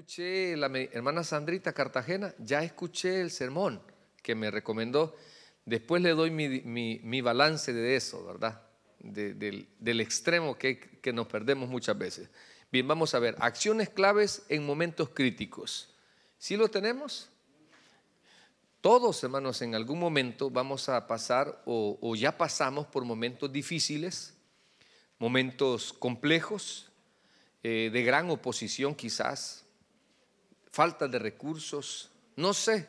escuché, la hermana Sandrita Cartagena, ya escuché el sermón que me recomendó. Después le doy mi, balance de eso, ¿verdad? del, extremo que, nos perdemos muchas veces. Bien, vamos a ver, acciones claves en momentos críticos. ¿Sí lo tenemos? Todos, hermanos, en algún momento vamos a pasar o, ya pasamos por momentos difíciles, momentos complejos, eh, de gran oposición quizás, falta de recursos, no sé,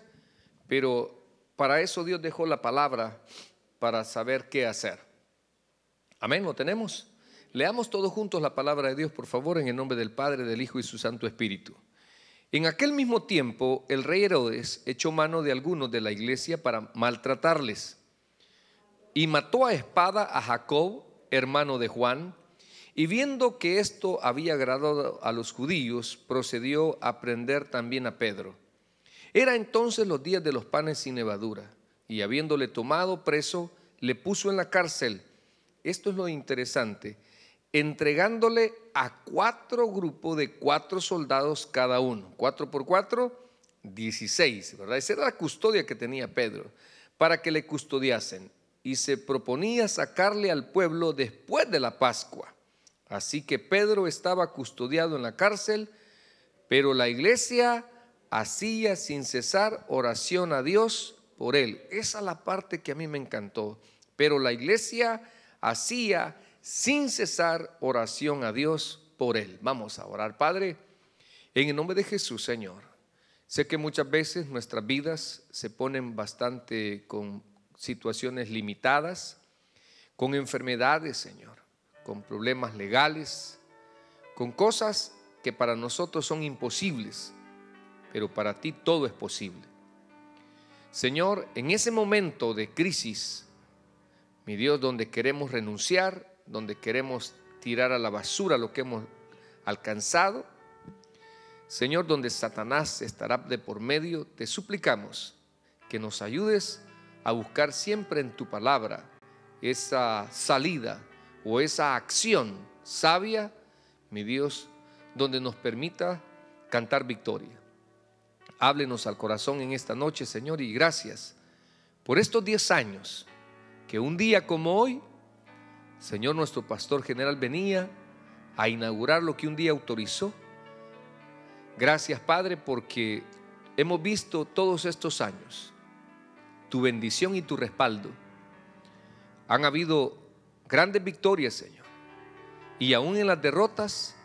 pero para eso Dios dejó la palabra, para saber qué hacer. Amén, ¿lo tenemos? Leamos todos juntos la palabra de Dios, por favor, en el nombre del Padre, del Hijo y su Santo Espíritu. En aquel mismo tiempo, el rey Herodes echó mano de algunos de la iglesia para maltratarles y mató a espada a Jacob, hermano de Juan, y viendo que esto había agradado a los judíos, procedió a prender también a Pedro. Era entonces los días de los panes sin levadura, y habiéndole tomado preso, le puso en la cárcel. Esto es lo interesante, entregándole a cuatro grupos de cuatro soldados cada uno. Cuatro por cuatro, dieciséis, ¿verdad? Esa era la custodia que tenía Pedro, para que le custodiasen. Y se proponía sacarle al pueblo después de la Pascua. Así que Pedro estaba custodiado en la cárcel, pero la iglesia hacía sin cesar oración a Dios por él. Esa es la parte que a mí me encantó. Pero la iglesia hacía sin cesar oración a Dios por él. Vamos a orar, Padre, en el nombre de Jesús, Señor. Sé que muchas veces nuestras vidas se ponen bastante con situaciones limitadas, con enfermedades, Señor con problemas legales, con cosas que para nosotros son imposibles, pero para ti todo es posible. Señor, en ese momento de crisis, mi Dios, donde queremos renunciar, donde queremos tirar a la basura lo que hemos alcanzado, Señor, donde Satanás estará de por medio, te suplicamos que nos ayudes a buscar siempre en tu palabra esa salida o esa acción sabia, mi Dios, donde nos permita cantar victoria. Háblenos al corazón en esta noche, Señor, y gracias por estos 10 años que un día como hoy, Señor nuestro pastor general venía a inaugurar lo que un día autorizó. Gracias, Padre, porque hemos visto todos estos años tu bendición y tu respaldo. Han habido grandes victorias, Señor. Y aún en las derrotas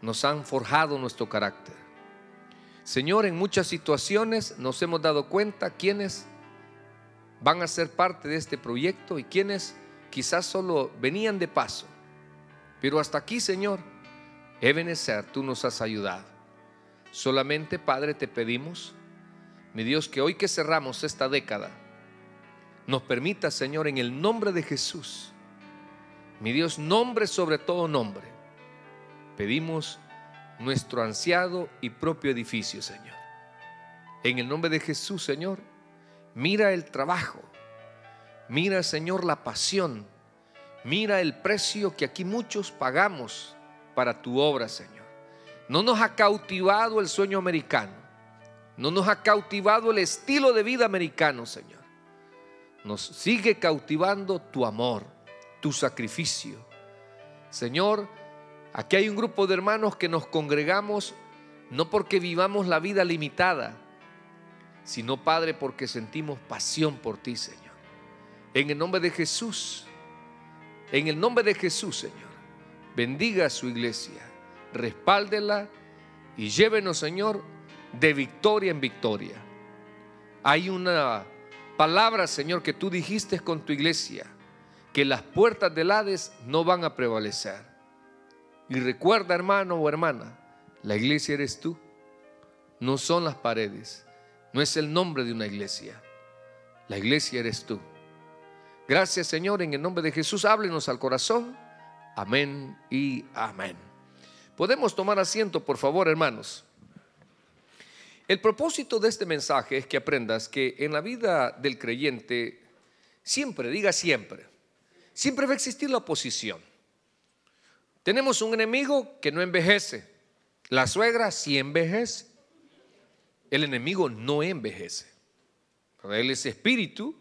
nos han forjado nuestro carácter. Señor, en muchas situaciones nos hemos dado cuenta quienes van a ser parte de este proyecto y quienes quizás solo venían de paso. Pero hasta aquí, Señor, Ebenezer, tú nos has ayudado. Solamente, Padre, te pedimos, mi Dios, que hoy que cerramos esta década, nos permita, Señor, en el nombre de Jesús, mi Dios, nombre sobre todo nombre. Pedimos nuestro ansiado y propio edificio, Señor. En el nombre de Jesús, Señor, mira el trabajo. Mira, Señor, la pasión. Mira el precio que aquí muchos pagamos para tu obra, Señor. No nos ha cautivado el sueño americano. No nos ha cautivado el estilo de vida americano, Señor. Nos sigue cautivando tu amor tu sacrificio. Señor, aquí hay un grupo de hermanos que nos congregamos no porque vivamos la vida limitada, sino Padre porque sentimos pasión por ti, Señor. En el nombre de Jesús, en el nombre de Jesús, Señor, bendiga a su iglesia, respáldela y llévenos, Señor, de victoria en victoria. Hay una palabra, Señor, que tú dijiste con tu iglesia que las puertas del Hades no van a prevalecer. Y recuerda, hermano o hermana, la iglesia eres tú, no son las paredes, no es el nombre de una iglesia, la iglesia eres tú. Gracias Señor, en el nombre de Jesús, háblenos al corazón. Amén y amén. Podemos tomar asiento, por favor, hermanos. El propósito de este mensaje es que aprendas que en la vida del creyente, siempre, diga siempre, siempre va a existir la oposición. Tenemos un enemigo que no envejece. La suegra sí envejece. El enemigo no envejece. Él es espíritu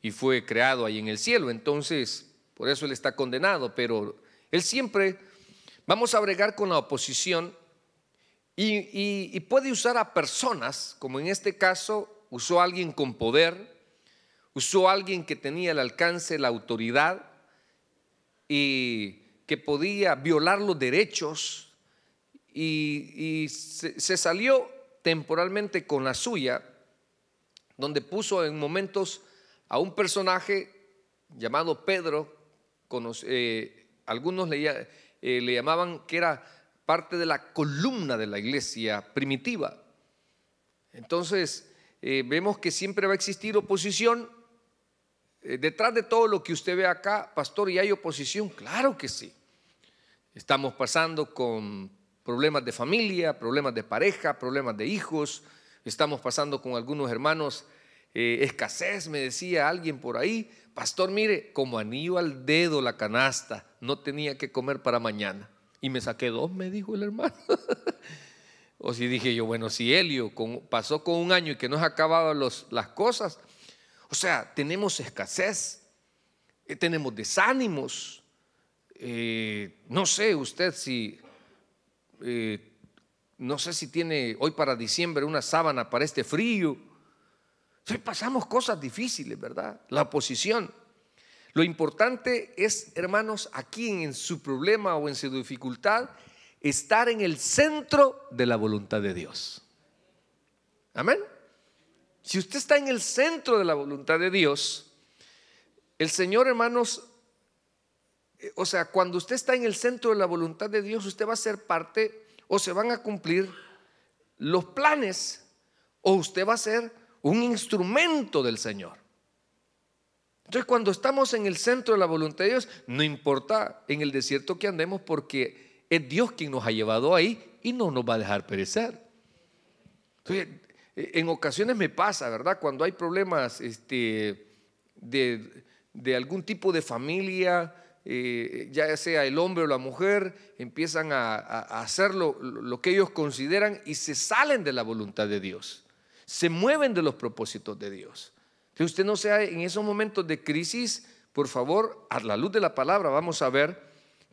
y fue creado ahí en el cielo. Entonces, por eso él está condenado. Pero él siempre, vamos a bregar con la oposición y, y puede usar a personas, como en este caso usó a alguien con poder, Usó a alguien que tenía el alcance, la autoridad y que podía violar los derechos y, se, salió temporalmente con la suya, donde puso en momentos a un personaje llamado Pedro, eh, algunos eh, le, llamaban que era parte de la columna de la iglesia primitiva. Entonces, eh, vemos que siempre va a existir oposición eh, detrás de todo lo que usted ve acá, pastor, ¿y hay oposición? Claro que sí. Estamos pasando con problemas de familia, problemas de pareja, problemas de hijos, estamos pasando con algunos hermanos eh, escasez, me decía alguien por ahí, pastor, mire, como anillo al dedo la canasta, no tenía que comer para mañana. Y me saqué dos, me dijo el hermano. o si dije yo, bueno, si Helio pasó con un año y que no se acababan las cosas, o sea, tenemos escasez, eh, tenemos desánimos. Eh, no sé usted si, eh, no sé si tiene hoy para diciembre una sábana para este frío. Sí, pasamos cosas difíciles, ¿verdad? La oposición. Lo importante es, hermanos, aquí en su problema o en su dificultad, estar en el centro de la voluntad de Dios. Amén. Si usted está en el centro de la voluntad de Dios, el Señor, hermanos, eh, o sea, cuando usted está en el centro de la voluntad de Dios, usted va a ser parte o se van a cumplir los planes o usted va a ser un instrumento del Señor. Entonces, cuando estamos en el centro de la voluntad de Dios, no importa en el desierto que andemos porque es Dios quien nos ha llevado ahí y no nos va a dejar perecer. Entonces, e, en ocasiones me pasa, ¿verdad? Cuando hay problemas este, de, algún tipo de familia, eh, ya sea el hombre o la mujer, empiezan a, hacer lo, que ellos consideran y se salen de la voluntad de Dios, se mueven de los propósitos de Dios. Que usted no sea en esos momentos de crisis, por favor, a la luz de la palabra, vamos a ver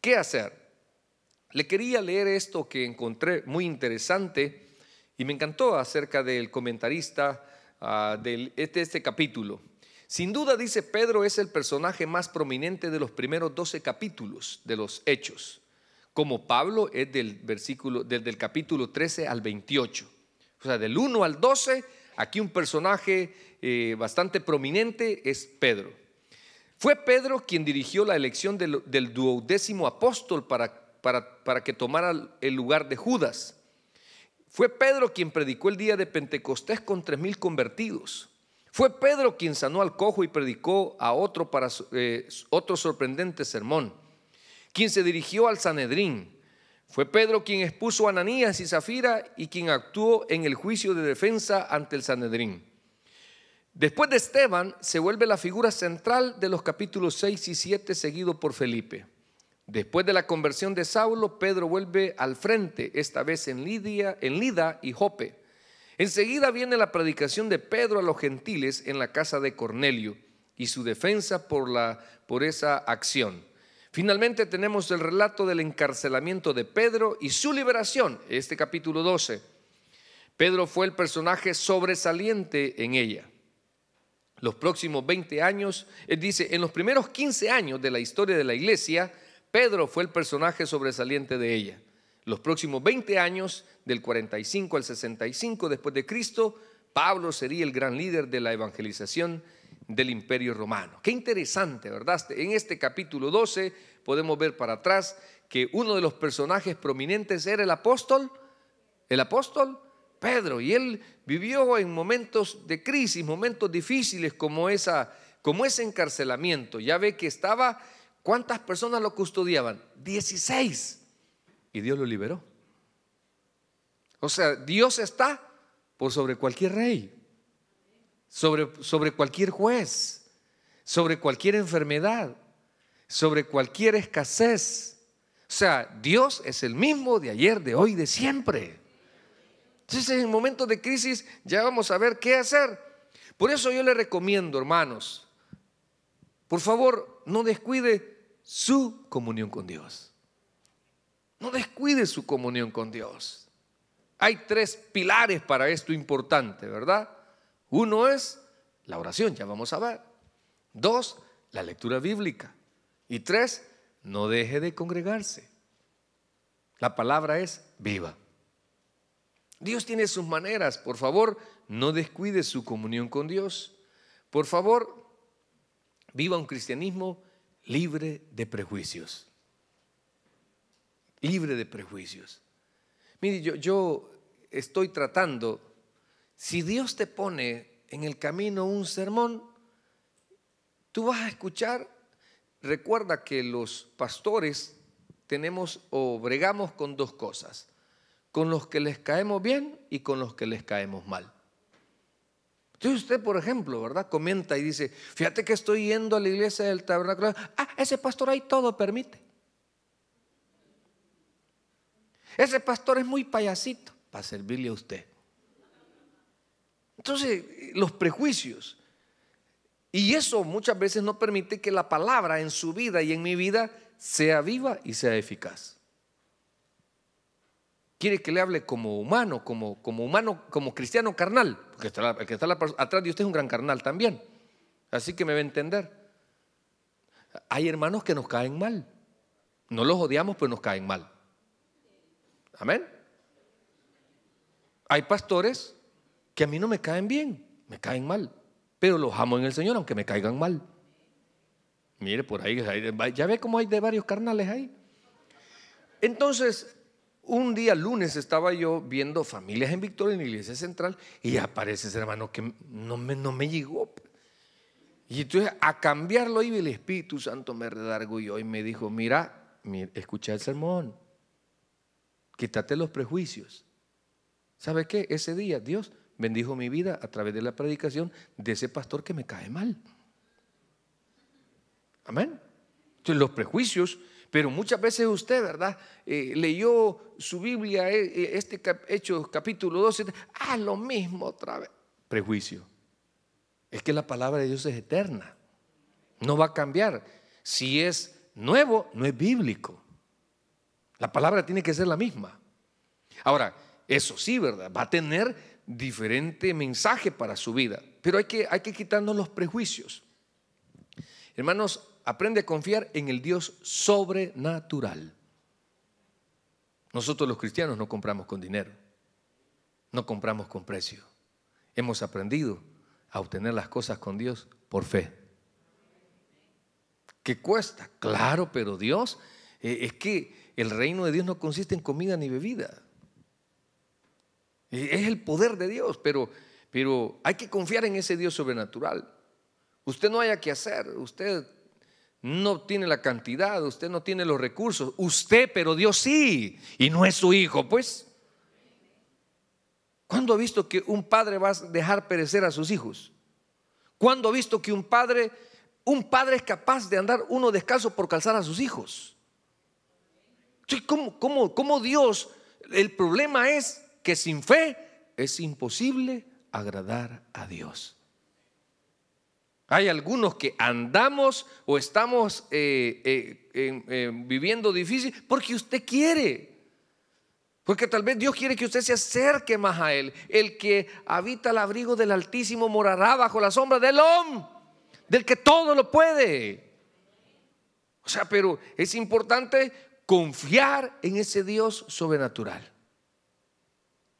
qué hacer. Le quería leer esto que encontré muy interesante y me encantó acerca del comentarista ah, de este, este, capítulo. Sin duda, dice Pedro, es el personaje más prominente de los primeros 12 capítulos de los Hechos, como Pablo es del, versículo, capítulo 13 al 28. O sea, del 1 al 12, aquí un personaje eh, bastante prominente es Pedro. Fue Pedro quien dirigió la elección del, duodécimo apóstol para, para, para que tomara el lugar de Judas fue Pedro quien predicó el día de Pentecostés con tres mil convertidos. Fue Pedro quien sanó al cojo y predicó a otro para eh, otro sorprendente sermón. Quien se dirigió al Sanedrín. Fue Pedro quien expuso a Ananías y Zafira y quien actuó en el juicio de defensa ante el Sanedrín. Después de Esteban se vuelve la figura central de los capítulos 6 y 7 seguido por Felipe. Después de la conversión de Saulo, Pedro vuelve al frente, esta vez en Lidia, en Lida y Jope. Enseguida viene la predicación de Pedro a los gentiles en la casa de Cornelio y su defensa por, la, por esa acción. Finalmente tenemos el relato del encarcelamiento de Pedro y su liberación, este capítulo 12. Pedro fue el personaje sobresaliente en ella. Los próximos 20 años, él dice, en los primeros 15 años de la historia de la iglesia, Pedro fue el personaje sobresaliente de ella. Los próximos 20 años, del 45 al 65 después de Cristo, Pablo sería el gran líder de la evangelización del imperio romano. Qué interesante, ¿verdad? Este, en este capítulo 12 podemos ver para atrás que uno de los personajes prominentes era el apóstol, el apóstol Pedro, y él vivió en momentos de crisis, momentos difíciles como, esa, como ese encarcelamiento. Ya ve que estaba ¿Cuántas personas lo custodiaban? 16. Y Dios lo liberó. O sea, Dios está por sobre cualquier rey, sobre, sobre cualquier juez, sobre cualquier enfermedad, sobre cualquier escasez. O sea, Dios es el mismo de ayer, de hoy, de siempre. Entonces, en momentos de crisis ya vamos a ver qué hacer. Por eso yo le recomiendo, hermanos, por favor, no descuide su comunión con Dios. No descuide su comunión con Dios. Hay tres pilares para esto importante, ¿verdad? Uno es la oración, ya vamos a ver. Dos, la lectura bíblica. Y tres, no deje de congregarse. La palabra es viva. Dios tiene sus maneras. Por favor, no descuide su comunión con Dios. Por favor, viva un cristianismo libre de prejuicios. Libre de prejuicios. Mire, yo, yo estoy tratando, si Dios te pone en el camino un sermón, tú vas a escuchar, recuerda que los pastores tenemos o bregamos con dos cosas, con los que les caemos bien y con los que les caemos mal. Entonces usted, por ejemplo, ¿verdad? Comenta y dice, fíjate que estoy yendo a la iglesia del tabernáculo. Ah, ese pastor ahí todo permite. Ese pastor es muy payasito para servirle a usted. Entonces, los prejuicios. Y eso muchas veces no permite que la palabra en su vida y en mi vida sea viva y sea eficaz. Quiere que le hable como humano, como, como humano, como cristiano carnal que está, que está atrás de usted es un gran carnal también. Así que me va a entender. Hay hermanos que nos caen mal. No los odiamos, pero nos caen mal. Amén. Hay pastores que a mí no me caen bien, me caen mal, pero los amo en el Señor aunque me caigan mal. Mire, por ahí, ya ve cómo hay de varios carnales ahí. Entonces, un día lunes estaba yo viendo familias en Victoria en la iglesia central y aparece ese hermano que no me, no me llegó. Y entonces a cambiarlo iba el Espíritu Santo me redarguyó y me dijo, mira, mira escucha el sermón, quítate los prejuicios. ¿Sabe qué? Ese día Dios bendijo mi vida a través de la predicación de ese pastor que me cae mal. Amén. Entonces los prejuicios pero muchas veces usted, ¿verdad? Eh, leyó su Biblia, eh, eh, este Hechos capítulo 12, ah, lo mismo otra vez. Prejuicio. Es que la palabra de Dios es eterna. No va a cambiar. Si es nuevo, no es bíblico. La palabra tiene que ser la misma. Ahora, eso sí, ¿verdad? Va a tener diferente mensaje para su vida. Pero hay que, hay que quitarnos los prejuicios. Hermanos, aprende a confiar en el Dios sobrenatural. Nosotros los cristianos no compramos con dinero, no compramos con precio. Hemos aprendido a obtener las cosas con Dios por fe. ¿Qué cuesta? Claro, pero Dios, eh, es que el reino de Dios no consiste en comida ni bebida. Eh, es el poder de Dios, pero, pero hay que confiar en ese Dios sobrenatural. Usted no haya que hacer, usted no tiene la cantidad, usted no tiene los recursos, usted, pero Dios sí, y no es su hijo, pues. ¿Cuándo ha visto que un padre va a dejar perecer a sus hijos? ¿Cuándo ha visto que un padre, un padre es capaz de andar uno descalzo por calzar a sus hijos? ¿Cómo, cómo, cómo Dios? El problema es que sin fe es imposible agradar a Dios. Hay algunos que andamos o estamos eh, eh, viviendo difícil porque usted quiere. Porque tal vez Dios quiere que usted se acerque más a Él. El que habita el abrigo del Altísimo morará bajo la sombra del hombre, del que todo lo puede. O sea, pero es importante confiar en ese Dios sobrenatural.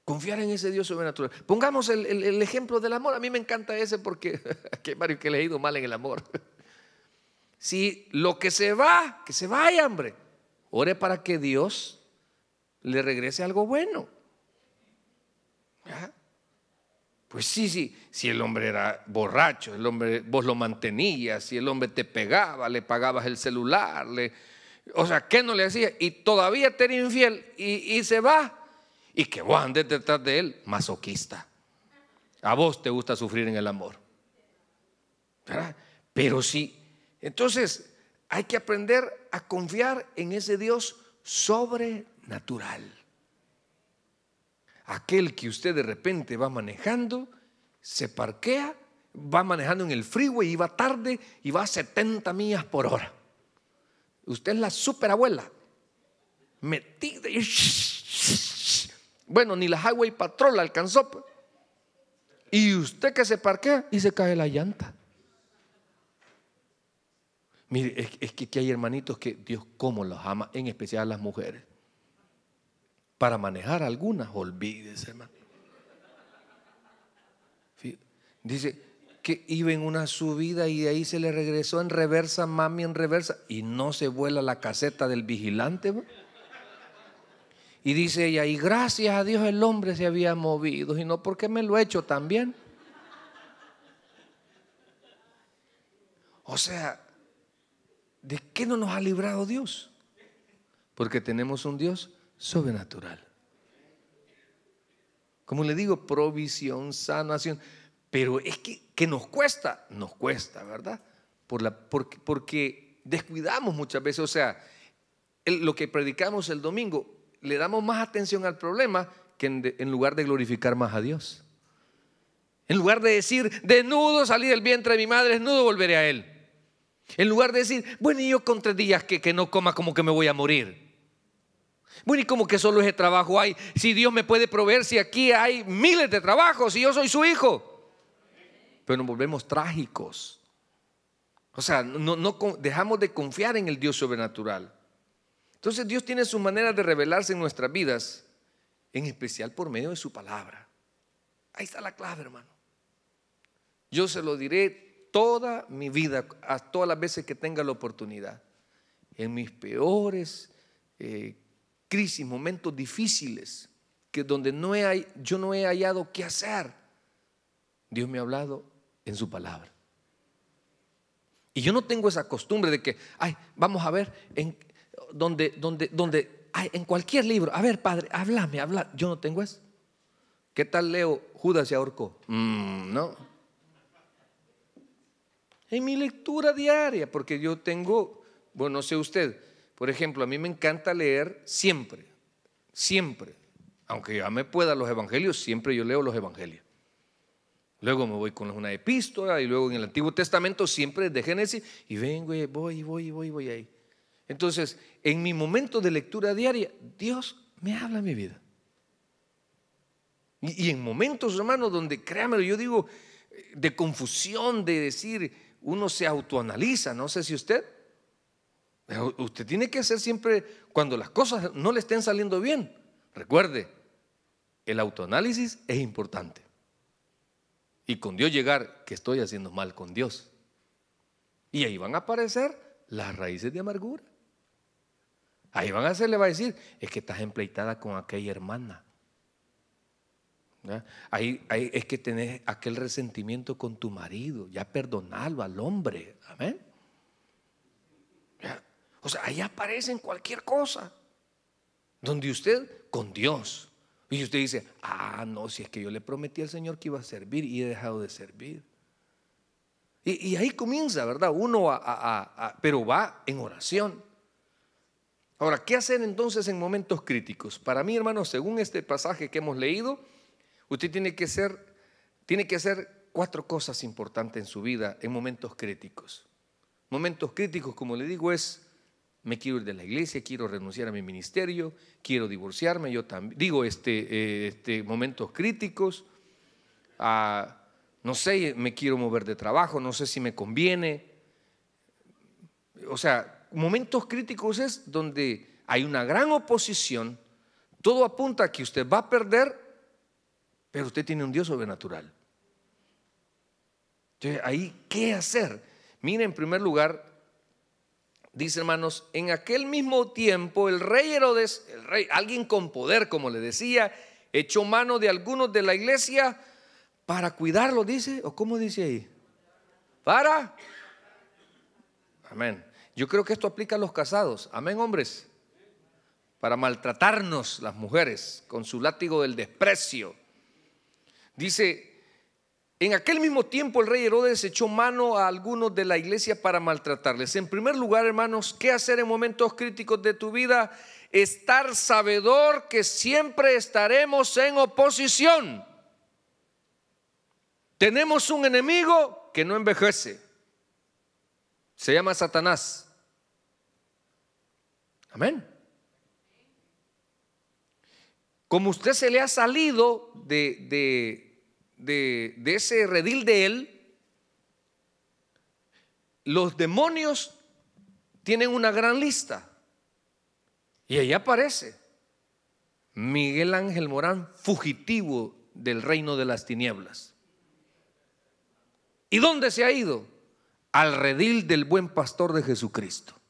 Confiar en ese Dios sobrenatural. Pongamos el, ejemplo del amor. A mí me encanta ese porque que Mario que le he ido mal en el amor. Si lo que se va, que se vaya, hombre. Ore para que Dios le regrese algo bueno. Pues sí, sí, si el hombre era borracho, el hombre, vos lo mantenías, si el hombre te pegaba, le pagabas el celular, le, o sea, ¿qué no le hacías? Y todavía te era infiel y, y se va y que vos andes detrás de él, masoquista. A vos te gusta sufrir en el amor. ¿Verdad? Pero sí. Entonces, hay que aprender a confiar en ese Dios sobrenatural. Aquel que usted de repente va manejando, se parquea, va manejando en el freeway y va tarde y va a 70 millas por hora. Usted es la superabuela, metida y bueno, ni la Highway Patrol la alcanzó. Pues. Y usted que se parquea y se cae la llanta. Mire, es, que, hay hermanitos que Dios como los ama, en especial las mujeres. Para manejar algunas, olvídese, hermano. Dice que iba en una subida y de ahí se le regresó en reversa, mami en reversa, y no se vuela la caseta del vigilante. Pues. Y dice ella, y gracias a Dios el hombre se había movido, y no porque me lo he hecho también. O sea, ¿de qué no nos ha librado Dios? Porque tenemos un Dios sobrenatural. Como le digo, provisión, sanación. Pero es que, nos cuesta, nos cuesta, ¿verdad? Por la, porque, descuidamos muchas veces. O sea, lo que predicamos el domingo, le damos más atención al problema que en, lugar de glorificar más a Dios. En lugar de decir, desnudo salí del vientre de mi madre, desnudo volveré a Él. En lugar de decir, bueno, y yo con tres días que, no coma, como que me voy a morir. Bueno, y como que solo ese trabajo hay. Si Dios me puede proveer, si aquí hay miles de trabajos, si yo soy su hijo. Pero nos volvemos trágicos. O sea, dejamos de confiar en el Dios sobrenatural. Entonces Dios tiene su manera de revelarse en nuestras vidas, en especial por medio de su palabra. Ahí está la clave, hermano. Yo se lo diré toda mi vida, a todas las veces que tenga la oportunidad. En mis peores eh, crisis, momentos difíciles, que donde no yo no he hallado qué hacer, Dios me ha hablado en su palabra. Y yo no tengo esa costumbre de que, ay, vamos a ver en, donde, donde, donde hay, en cualquier libro, a ver, padre, háblame, habla. Yo no tengo eso. ¿Qué tal leo Judas se ahorcó? Mm, no. En mi lectura diaria, porque yo tengo, bueno, no sé usted, por ejemplo, a mí me encanta leer siempre, siempre, aunque ya me pueda los evangelios, siempre yo leo los evangelios. Luego me voy con una epístola y luego en el Antiguo Testamento siempre de Génesis y vengo y voy y voy voy y voy ahí. Entonces, en mi momento de lectura diaria, Dios me habla en mi vida. Y, en momentos, hermanos, donde, créamelo, yo digo, de confusión, de decir, uno se autoanaliza, no sé si usted, usted tiene que hacer siempre, cuando las cosas no le estén saliendo bien, recuerde, el autoanálisis es importante. Y con Dios llegar, que estoy haciendo mal con Dios. Y ahí van a aparecer las raíces de amargura van A hacer le va a decir, es que estás empleitada con aquella hermana. Ahí, es que tenés aquel resentimiento con tu marido, ya perdonarlo al hombre. Amén. O sea, ahí aparecen cualquier cosa. Donde usted con Dios. Y usted dice, ah, no, si es que yo le prometí al Señor que iba a servir y he dejado de servir. Y, ahí comienza, ¿verdad? Uno a, pero va en oración. Ahora, ¿qué hacer entonces en momentos críticos? Para mí, hermano, según este pasaje que hemos leído, usted tiene que tiene que hacer cuatro cosas importantes en su vida en momentos críticos. Momentos críticos, como le digo, es me quiero ir de la iglesia, quiero renunciar a mi ministerio, quiero divorciarme, yo también, digo, este, eh, este momentos críticos, no sé, me quiero mover de trabajo, no sé si me conviene. O sea, momentos críticos es donde hay una gran oposición, todo apunta a que usted va a perder, pero usted tiene un Dios sobrenatural. Entonces, ahí, ¿qué hacer? Mire, en primer lugar, dice hermanos, en aquel mismo tiempo el rey Herodes, el rey, alguien con poder, como le decía, echó mano de algunos de la iglesia para cuidarlo, dice, o cómo dice ahí, para, amén, yo creo que esto aplica a los casados. Amén, hombres. Para maltratarnos las mujeres con su látigo del desprecio. Dice, en aquel mismo tiempo el rey Herodes echó mano a algunos de la iglesia para maltratarles. En primer lugar, hermanos, ¿qué hacer en momentos críticos de tu vida? Estar sabedor que siempre estaremos en oposición. Tenemos un enemigo que no envejece. Se llama Satanás. Amén. Como usted se le ha salido de, de, ese redil de él, los demonios tienen una gran lista. Y ahí aparece Miguel Ángel Morán, fugitivo del reino de las tinieblas. ¿Y dónde se ha ido? Al redil del buen pastor de Jesucristo.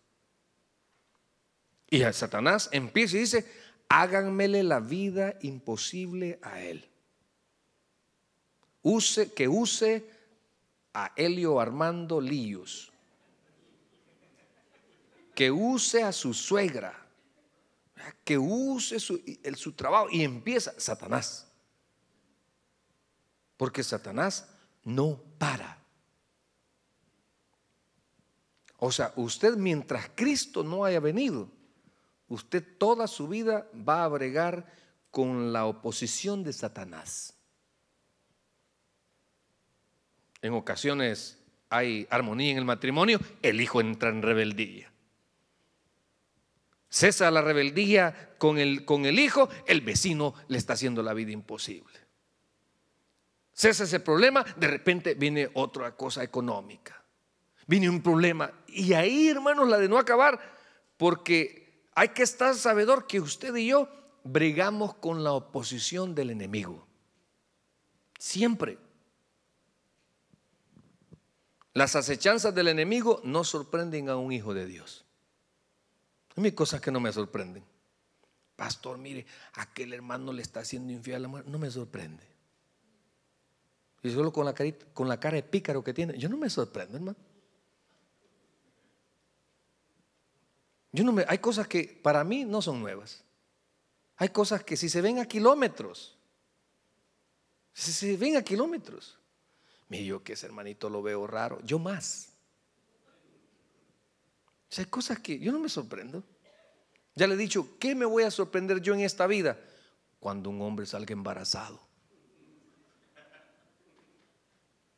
Y a Satanás empieza y dice, háganmele la vida imposible a él. Use, que use a Helio Armando Líos. Que use a su suegra. Que use su trabajo. Y empieza Satanás. Porque Satanás no para. O sea, usted mientras Cristo no haya venido, Usted toda su vida va a bregar con la oposición de Satanás. En ocasiones hay armonía en el matrimonio, el hijo entra en rebeldía. Cesa la rebeldía con el, con el hijo, el vecino le está haciendo la vida imposible. Cesa ese problema, de repente viene otra cosa económica. Viene un problema. Y ahí, hermanos, la de no acabar, porque hay que estar sabedor que usted y yo brigamos con la oposición del enemigo. Siempre. Las acechanzas del enemigo no sorprenden a un hijo de Dios. hay cosas que no me sorprenden. Pastor, mire, aquel hermano le está haciendo infiel a la mujer. No me sorprende. Y solo con la, con la cara de pícaro que tiene, yo no me sorprendo, hermano. Yo no me, hay cosas que para mí no son nuevas. Hay cosas que si se ven a kilómetros, si se ven a kilómetros, me yo que ese hermanito lo veo raro, yo más. hay cosas que yo no me sorprendo. Ya le he dicho, ¿qué me voy a sorprender yo en esta vida? Cuando un hombre salga embarazado.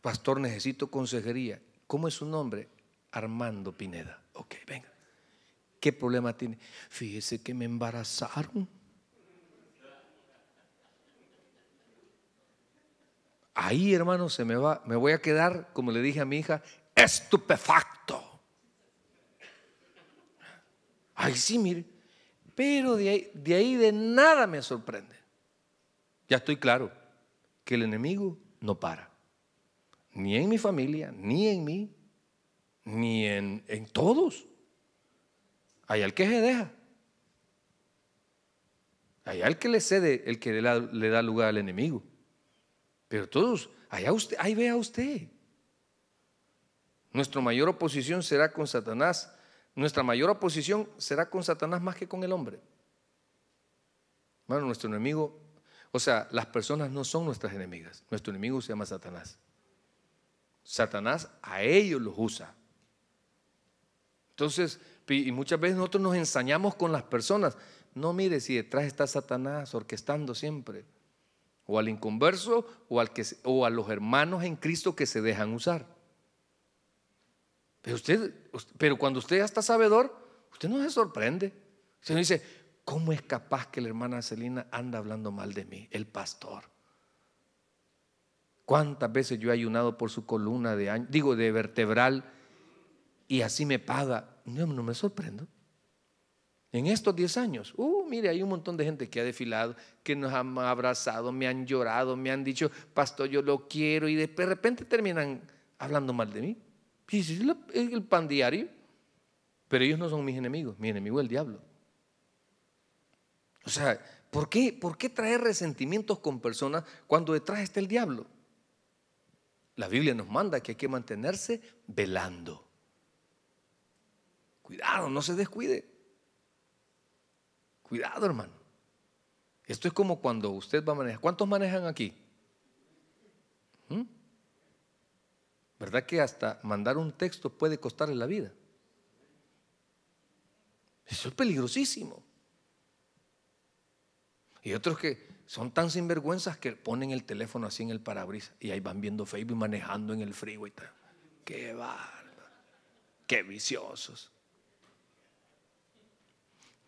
Pastor, necesito consejería. ¿Cómo es su nombre? Armando Pineda. Ok, venga. ¿Qué problema tiene? Fíjese que me embarazaron. Ahí, hermano, se me va, me voy a quedar, como le dije a mi hija, estupefacto. Ahí sí, mire. Pero de ahí, de nada me sorprende. Ya estoy claro que el enemigo no para. Ni en mi familia, ni en mí, ni en, en todos. Allá el que se deja. Allá el que le cede, el que le, da lugar al enemigo. Pero todos, allá usted, ahí vea usted. Nuestra mayor oposición será con Satanás. Nuestra mayor oposición será con Satanás más que con el hombre. bueno nuestro enemigo, o sea, las personas no son nuestras enemigas. Nuestro enemigo se llama Satanás. Satanás a ellos los usa. Entonces, y muchas veces nosotros nos ensañamos con las personas. No mire si detrás está Satanás orquestando siempre. O al inconverso o, al que, a los hermanos en Cristo que se dejan usar. Pero, usted, pero cuando usted ya está sabedor, usted no se sorprende. Usted no dice, ¿cómo es capaz que la hermana Celina anda hablando mal de mí? El pastor. ¿Cuántas veces yo he ayunado por su columna de digo, de vertebral y así me paga? no, me sorprendo. En estos 10 años, uh, mire, hay un montón de gente que ha desfilado, que nos han abrazado, me han llorado, me han dicho, pastor, yo lo quiero, y de repente terminan hablando mal de mí. Y es el pan diario. Pero ellos no son mis enemigos, mi enemigo es el diablo. O sea, ¿por qué, ¿por qué traer resentimientos con personas cuando detrás está el diablo? La Biblia nos manda que hay que mantenerse velando. Cuidado, no se descuide. Cuidado, hermano. Esto es como cuando usted va a manejar. ¿Cuántos manejan aquí? ¿Mm? ¿Verdad que hasta mandar un texto puede costarle la vida? Eso es peligrosísimo. Y otros que son tan sinvergüenzas que ponen el teléfono así en el parabrisas y ahí van viendo Facebook manejando en el frío y tal. Qué barba! Qué viciosos.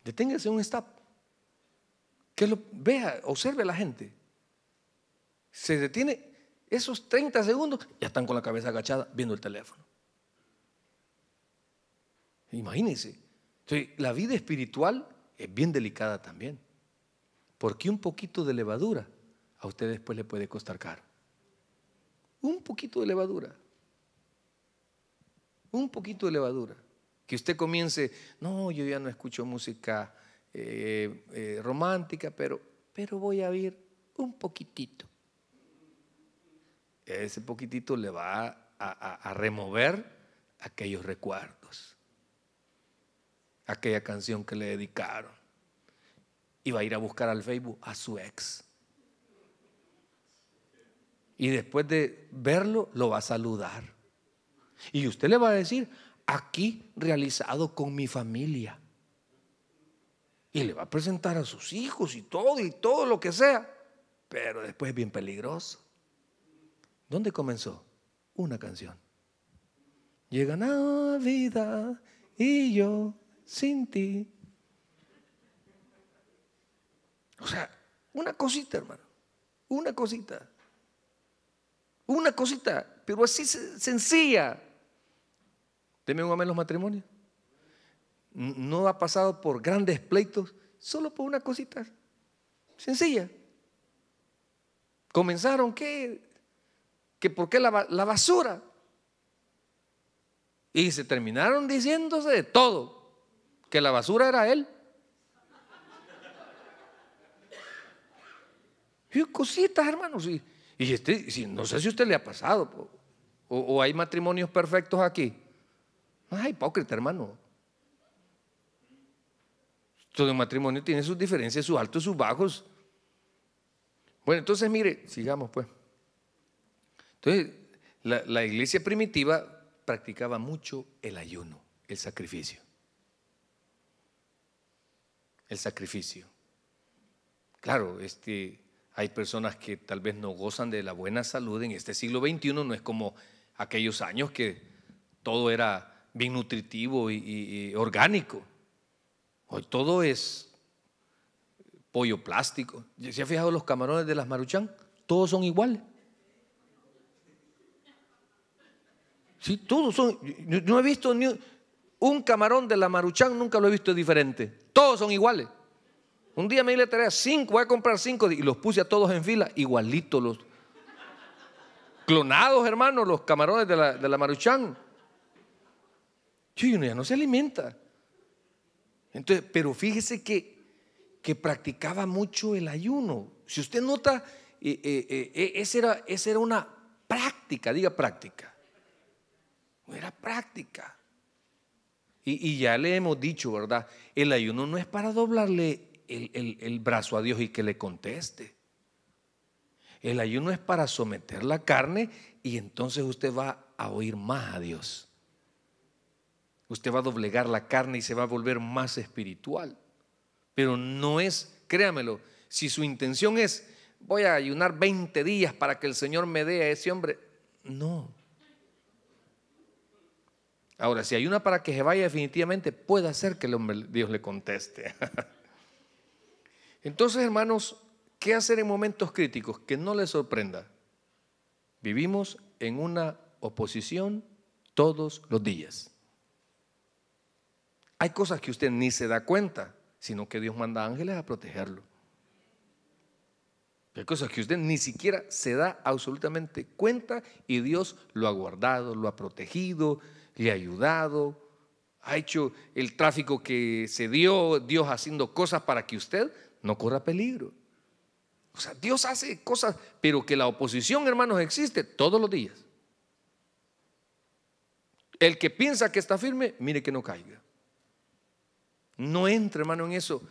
Deténgase un stop. Que lo vea, observe a la gente. Se detiene esos 30 segundos, ya están con la cabeza agachada viendo el teléfono. Imagínense. la vida espiritual es bien delicada también. Porque un poquito de levadura a usted después le puede costar caro. Un poquito de levadura. Un poquito de levadura. Que usted comience, no, yo ya no escucho música eh, eh, romántica, pero, pero voy a ir un poquitito. Ese poquitito le va a remover aquellos recuerdos, aquella canción que le dedicaron. Y va a ir a buscar al Facebook a su ex. Y después de verlo, lo va a saludar. Y usted le va a decir, aquí realizado con mi familia. Y le va a presentar a sus hijos y todo y todo lo que sea. Pero después es bien peligroso. ¿Dónde comenzó? Una canción. Llega vida. y yo sin ti. O sea, una cosita, hermano. Una cosita. Una cosita, pero así sencilla. Deme un amén los matrimonios. No ha pasado por grandes pleitos, solo por una cosita sencilla. Comenzaron que, que por qué la, basura. Y se terminaron diciéndose de todo, que la basura era él. Y cositas, hermanos. Y, este, no sé si a usted le ha pasado, o hay matrimonios perfectos aquí. Ah, hipócrita, hermano. Todo matrimonio tiene sus diferencias, sus altos, sus bajos. Bueno, entonces mire, sigamos pues. Entonces, la, iglesia primitiva practicaba mucho el ayuno, el sacrificio. El sacrificio. Claro, este, hay personas que tal vez no gozan de la buena salud en este siglo XXI, no es como aquellos años que todo era bien nutritivo y, orgánico. Hoy todo es pollo plástico. ¿Se ha fijado los camarones de las maruchan? Todos son iguales. Sí, todos son. No he visto ni un camarón de la maruchan, nunca lo he visto diferente. Todos son iguales. Un día me di la tarea, cinco, voy a comprar cinco y los puse a todos en fila, igualitos los. Clonados, hermanos, los camarones de la, de la maruchan. Y ya no se alimenta. Entonces, pero fíjese que, que practicaba mucho el ayuno. Si usted nota, eh, eh, eh, esa, era, era una práctica, diga práctica. Era práctica. Y, ya le hemos dicho, ¿verdad? El ayuno no es para doblarle el, el brazo a Dios y que le conteste. El ayuno es para someter la carne y entonces usted va a oír más a Dios. Usted va a doblegar la carne y se va a volver más espiritual. Pero no es, créamelo, si su intención es, voy a ayunar 20 días para que el Señor me dé a ese hombre, no. Ahora, si ayuna para que se vaya definitivamente, puede hacer que el hombre, Dios le conteste. Entonces, hermanos, ¿qué hacer en momentos críticos? Que no les sorprenda. Vivimos en una oposición todos los días. Hay cosas que usted ni se da cuenta, sino que Dios manda ángeles a protegerlo. Hay cosas que usted ni siquiera se da absolutamente cuenta y Dios lo ha guardado, lo ha protegido, le ha ayudado, ha hecho el tráfico que se dio, Dios haciendo cosas para que usted no corra peligro. O sea, Dios hace cosas, pero que la oposición, hermanos, existe todos los días. El que piensa que está firme, mire que no caiga. No entre, hermano, en eso.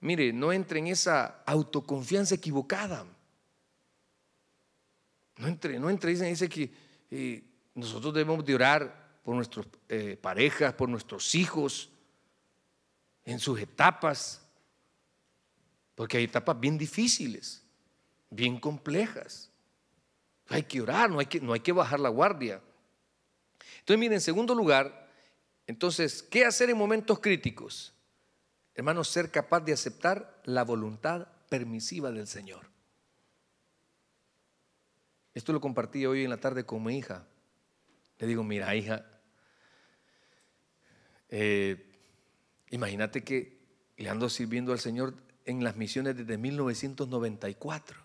Mire, no entre en esa autoconfianza equivocada. No entre, no entre. Dicen, dice que eh, nosotros debemos de orar por nuestras eh, parejas, por nuestros hijos, en sus etapas. Porque hay etapas bien difíciles, bien complejas. Hay que orar, no hay que, no hay que bajar la guardia. Entonces, mire, en segundo lugar, entonces, ¿qué hacer en momentos críticos? Hermanos, ser capaz de aceptar la voluntad permisiva del Señor. Esto lo compartí hoy en la tarde con mi hija. Le digo, mira hija, eh, imagínate que le ando sirviendo al Señor en las misiones desde 1994.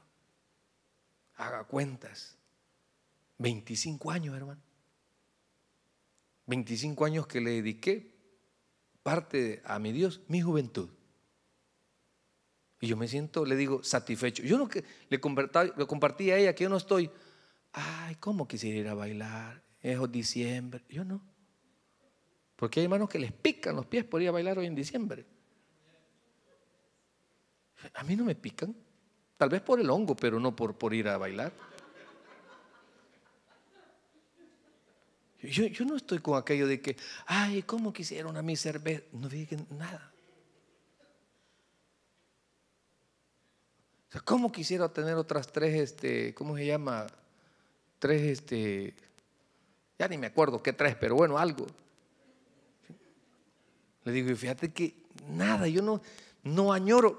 Haga cuentas. 25 años, hermano. 25 años que le dediqué parte a mi Dios mi juventud. Y yo me siento, le digo, satisfecho. Yo no que le compartí, a ella que yo no estoy, ay, ¿cómo quisiera ir a bailar? Es diciembre. Yo no. Porque hay hermanos que les pican los pies por ir a bailar hoy en diciembre. A mí no me pican. Tal vez por el hongo, pero no por, por ir a bailar. Yo, no estoy con aquello de que, ay, ¿cómo quisieron a mi cerveza? No dije nada. O sea, ¿cómo quisiera tener otras tres, este, ¿cómo se llama? Tres, este, ya ni me acuerdo qué tres, pero bueno, algo. Le digo, y fíjate que nada, yo no, no añoro.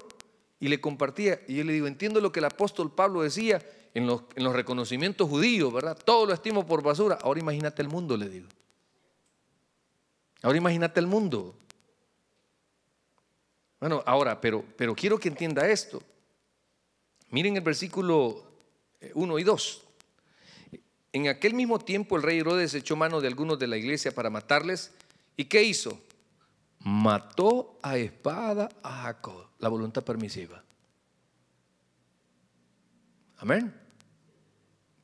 Y le compartía, y yo le digo, entiendo lo que el apóstol Pablo decía, en los, reconocimientos judíos, ¿verdad? Todo lo estimo por basura. Ahora imagínate el mundo, le digo. Ahora imagínate el mundo. Bueno, ahora, pero, pero quiero que entienda esto. Miren el versículo 1 eh, y 2. En aquel mismo tiempo el rey Herodes echó mano de algunos de la iglesia para matarles. ¿Y qué hizo? Mató a espada a Jacob, la voluntad permisiva. Amén.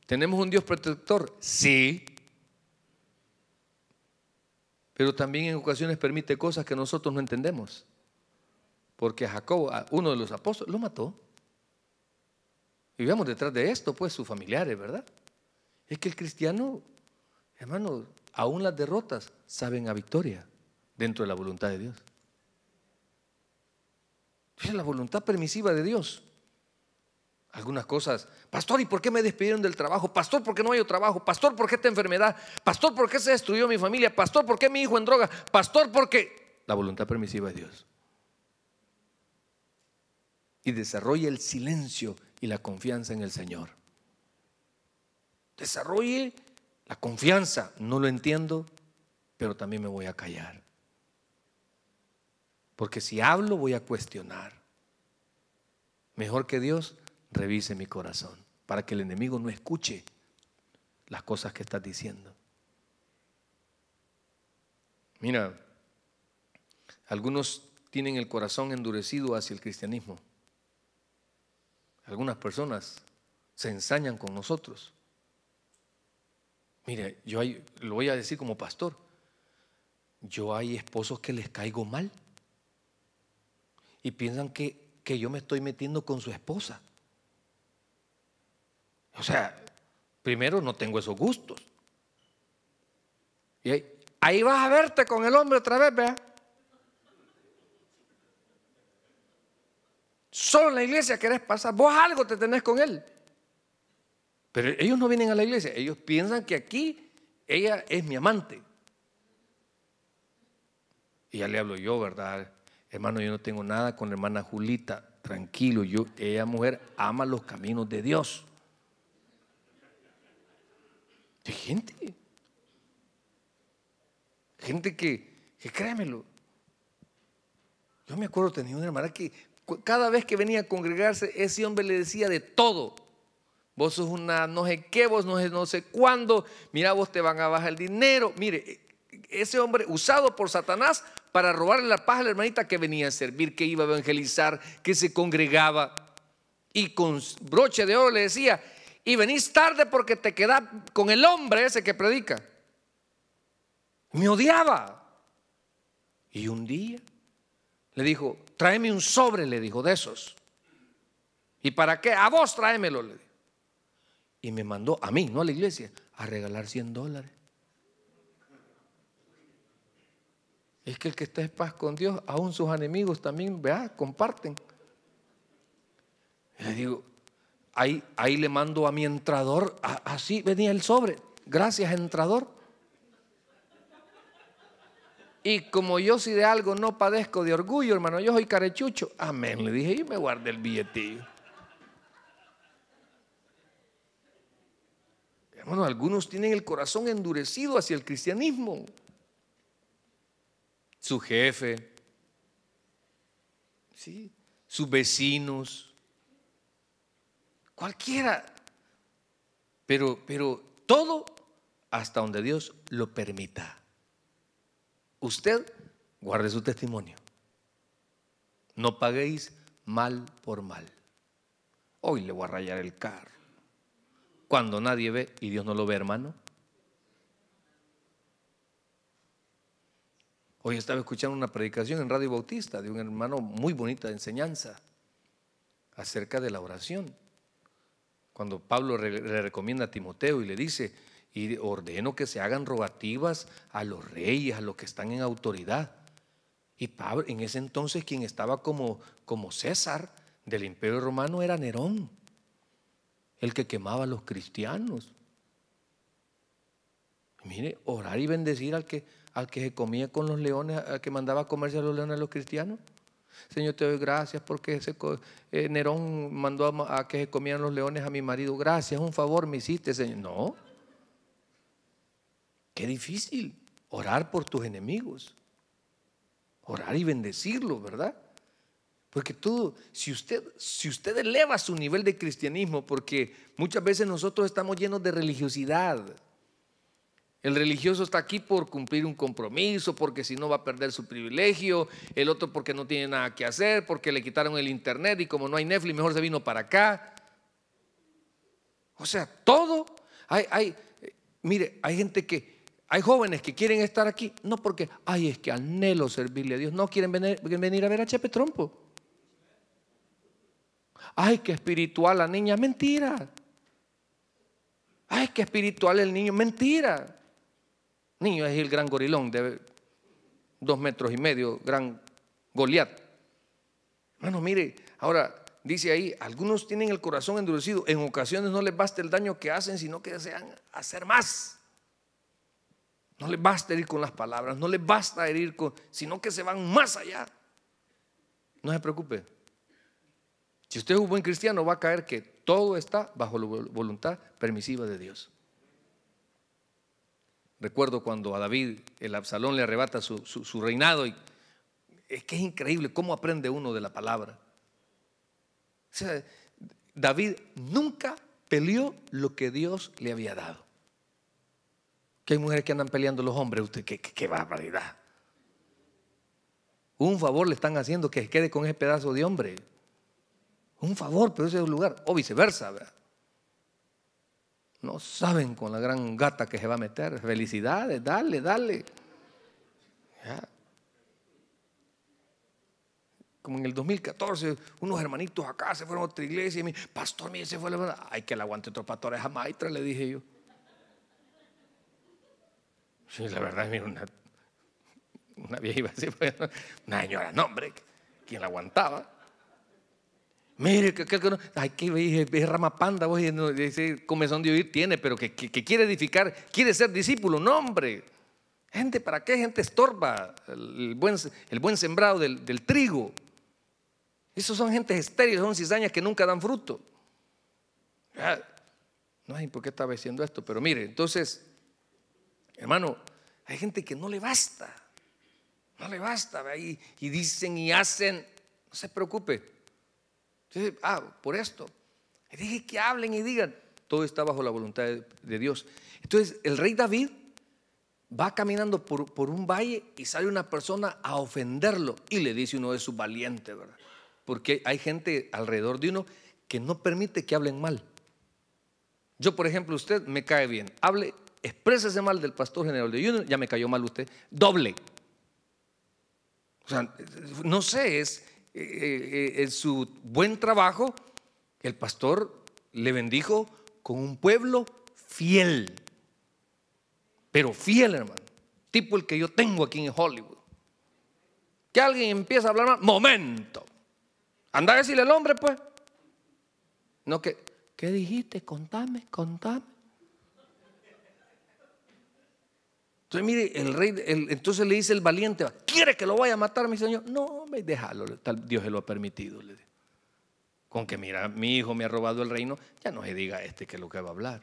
¿Tenemos un Dios protector? Sí. Pero también en ocasiones permite cosas que nosotros no entendemos. Porque a Jacob, uno de los apóstoles, lo mató. Y veamos detrás de esto, pues, sus familiares, ¿verdad? Es que el cristiano, hermano, aún las derrotas saben a victoria dentro de la voluntad de Dios. Es la voluntad permisiva de Dios algunas cosas. Pastor, ¿y por qué me despidieron del trabajo? Pastor, ¿por qué no hay trabajo? Pastor, ¿por qué esta enfermedad? Pastor, ¿por qué se destruyó mi familia? Pastor, ¿por qué mi hijo en droga? Pastor, porque… La voluntad permisiva de Dios. Y desarrolle el silencio y la confianza en el Señor. Desarrolle la confianza. No lo entiendo, pero también me voy a callar. Porque si hablo voy a cuestionar. Mejor que Dios revise mi corazón para que el enemigo no escuche las cosas que estás diciendo. Mira, algunos tienen el corazón endurecido hacia el cristianismo. Algunas personas se ensañan con nosotros. Mira, yo lo voy a decir como pastor. Yo hay esposos que les caigo mal y piensan que, que yo me estoy metiendo con su esposa. O sea, primero no tengo esos gustos. Y ahí, vas a verte con el hombre otra vez, vea. Solo en la iglesia querés pasar. Vos algo te tenés con él. Pero ellos no vienen a la iglesia. Ellos piensan que aquí ella es mi amante. Y ya le hablo yo, ¿verdad? Hermano, yo no tengo nada con la hermana Julita. Tranquilo, yo, ella mujer ama los caminos de Dios gente. Gente que, que créamelo. Yo me acuerdo, tenía una hermana que cada vez que venía a congregarse, ese hombre le decía de todo. Vos sos una no sé qué, vos no sé, no sé cuándo, mira, vos te van a bajar el dinero. Mire, e, e, ese hombre usado por Satanás para robarle la paz a la hermanita que venía a servir, que iba a evangelizar, que se congregaba. Y con broche de oro le decía, y venís tarde porque te quedás con el hombre ese que predica. Me odiaba. Y un día le dijo, tráeme un sobre, le dijo, de esos. ¿Y para qué? A vos tráemelo, le dijo. Y me mandó a mí, no a la iglesia, a regalar 100 dólares. Es que el que está en paz con Dios, aún sus enemigos también, vea, comparten. Y le digo, ahí, le mando a mi entrador, así venía el sobre, gracias entrador. Y como yo si de algo no padezco de orgullo, hermano, yo soy carechucho. Amén, le dije, y me guardé el billetillo. Hermano, algunos tienen el corazón endurecido hacia el cristianismo. Su jefe, ¿sí? sus vecinos, cualquiera. Pero, pero todo hasta donde Dios lo permita. Usted guarde su testimonio. No paguéis mal por mal. Hoy le voy a rayar el carro. Cuando nadie ve y Dios no lo ve, hermano. Hoy estaba escuchando una predicación en Radio Bautista de un hermano muy bonita de enseñanza acerca de la oración cuando Pablo le recomienda a Timoteo y le dice, y ordeno que se hagan rogativas a los reyes, a los que están en autoridad. Y Pablo, en ese entonces quien estaba como, como César del imperio romano era Nerón, el que quemaba a los cristianos. mire, orar y bendecir al que, al que se comía con los leones, al que mandaba a comerse a los leones a los cristianos. Señor, te doy gracias porque ese, eh, Nerón mandó a, que se comieran los leones a mi marido. Gracias, un favor me hiciste, Señor. No. Qué difícil orar por tus enemigos. Orar y bendecirlos, ¿verdad? Porque tú, si usted, si usted eleva su nivel de cristianismo, porque muchas veces nosotros estamos llenos de religiosidad, el religioso está aquí por cumplir un compromiso, porque si no va a perder su privilegio, el otro porque no tiene nada que hacer, porque le quitaron el internet y como no hay Netflix, mejor se vino para acá. O sea, todo. Hay, hay, mire, hay gente que, hay jóvenes que quieren estar aquí, no porque, ay, es que anhelo servirle a Dios, no quieren venir, venir a ver a Chepe Trompo. Ay, que espiritual la niña, mentira. Ay, que espiritual el niño, mentira. Niño es el gran gorilón de dos metros y medio, gran Goliat. Hermano, mire, ahora dice ahí, algunos tienen el corazón endurecido, en ocasiones no les basta el daño que hacen, sino que desean hacer más. No les basta herir con las palabras, no les basta herir con, sino que se van más allá. No se preocupe. Si usted es un buen cristiano, va a caer que todo está bajo la voluntad permisiva de Dios. Recuerdo cuando a David el Absalón le arrebata su, reinado y es que es increíble cómo aprende uno de la palabra. David nunca peleó lo que Dios le había dado. Que hay mujeres que andan peleando los hombres, usted, qué, qué, barbaridad. Un favor le están haciendo que se quede con ese pedazo de hombre. Un favor, pero ese es un lugar. O viceversa, ¿verdad? No saben con la gran gata que se va a meter. Felicidades, dale, dale. Como en el 2014, unos hermanitos acá se fueron a otra iglesia y mi pastor, mío, se fue la Ay, que le aguante otro pastor es a Maitra, le dije yo. Sí, la verdad, es una, una vieja iba a una señora, no, hombre, quien la aguantaba. Mire, que, que, que, ay, rama panda, vos, ese comezón de oír tiene, pero que, quiere edificar, quiere ser discípulo, no hombre. Gente, ¿para qué gente estorba el buen, el buen sembrado del, trigo? Esos son gentes estériles, son cizañas que nunca dan fruto. Ah, no hay por qué estaba diciendo esto, pero mire, entonces, hermano, hay gente que no le basta, no le basta, y dicen y hacen, no se preocupe, ah, por esto. le dije que hablen y digan. Todo está bajo la voluntad de Dios. Entonces, el rey David va caminando por, un valle y sale una persona a ofenderlo y le dice uno de sus valientes, ¿verdad? Porque hay gente alrededor de uno que no permite que hablen mal. Yo, por ejemplo, usted me cae bien, hable, exprésese mal del pastor general de Junior. ya me cayó mal usted, doble. O sea, no sé, es, eh, eh, eh, en su buen trabajo, el pastor le bendijo con un pueblo fiel. Pero fiel, hermano. Tipo el que yo tengo aquí en Hollywood. Que alguien empieza a hablar Momento. Anda a decirle al hombre, pues. No, que, ¿qué dijiste? Contame, contame. Entonces, mire, el rey, entonces le dice el valiente, ¿quiere que lo vaya a matar, mi señor? No, me déjalo, tal Dios se lo ha permitido. Con que, mira, mi hijo me ha robado el reino, ya no se diga este que es lo que va a hablar.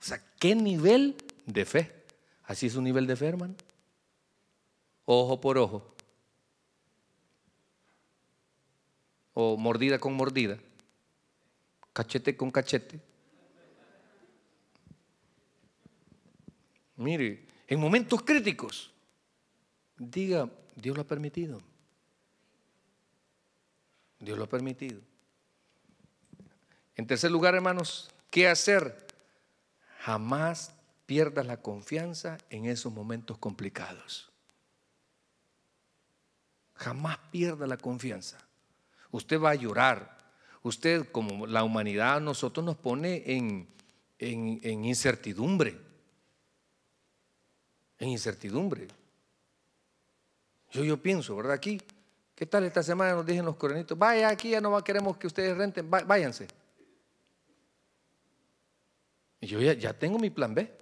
O sea, ¿qué nivel de fe? Así es un nivel de fe, hermano. Ojo por ojo. O mordida con mordida. Cachete con cachete. Mire, en momentos críticos, diga, Dios lo ha permitido. Dios lo ha permitido. En tercer lugar, hermanos, ¿qué hacer? Jamás pierdas la confianza en esos momentos complicados. Jamás pierda la confianza. Usted va a llorar. Usted, como la humanidad, nosotros nos pone en, en incertidumbre en incertidumbre. Yo, yo pienso, ¿verdad? Aquí, ¿qué tal esta semana nos dicen los coronitos? Vaya, aquí ya no queremos que ustedes renten, váyanse. Y yo ya, ya tengo mi plan B.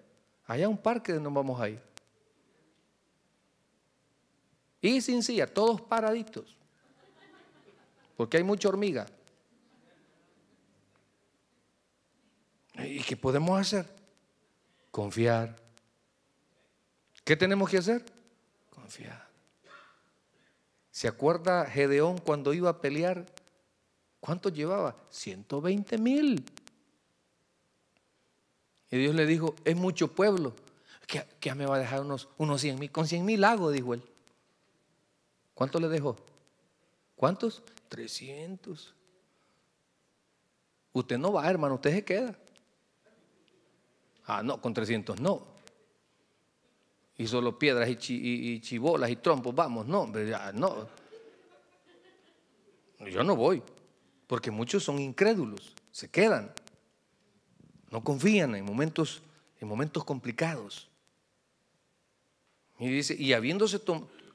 Allá un parque nos vamos a ir. Y sin silla, todos paraditos. Porque hay mucha hormiga. ¿Y qué podemos hacer? Confiar ¿Qué tenemos que hacer? Confiar. ¿Se acuerda Gedeón cuando iba a pelear? ¿Cuánto llevaba? 120 mil. Y Dios le dijo, es mucho pueblo. ¿Qué, me va a dejar unos, unos 100 mil? Con 100 mil hago, dijo él. ¿Cuánto le dejó? ¿Cuántos? 300. Usted no va, hermano, usted se queda. Ah, no, con 300 no y solo piedras y, y, chibolas y trompos, vamos, no, no. Yo no voy, porque muchos son incrédulos, se quedan, no confían en momentos, en momentos complicados. Y dice, y, habiéndose